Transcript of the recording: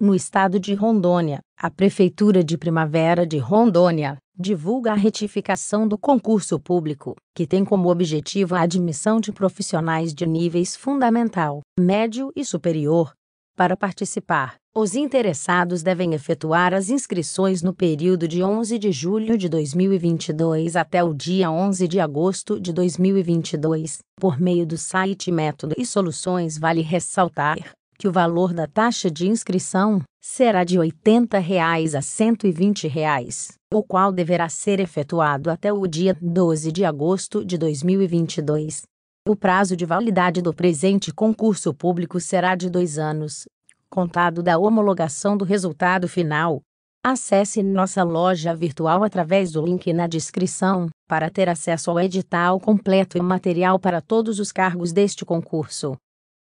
No estado de Rondônia, a Prefeitura de Primavera de Rondônia divulga a retificação do concurso público, que tem como objetivo a admissão de profissionais de níveis fundamental, médio e superior. Para participar, os interessados devem efetuar as inscrições no período de 11 de julho de 2022 até o dia 11 de agosto de 2022, por meio do site Método e Soluções. Vale ressaltar que o valor da taxa de inscrição será de R$ 80 reais a R$ 120, reais, o qual deverá ser efetuado até o dia 12 de agosto de 2022. O prazo de validade do presente concurso público será de dois anos, contado da homologação do resultado final. Acesse nossa loja virtual através do link na descrição para ter acesso ao edital completo e material para todos os cargos deste concurso.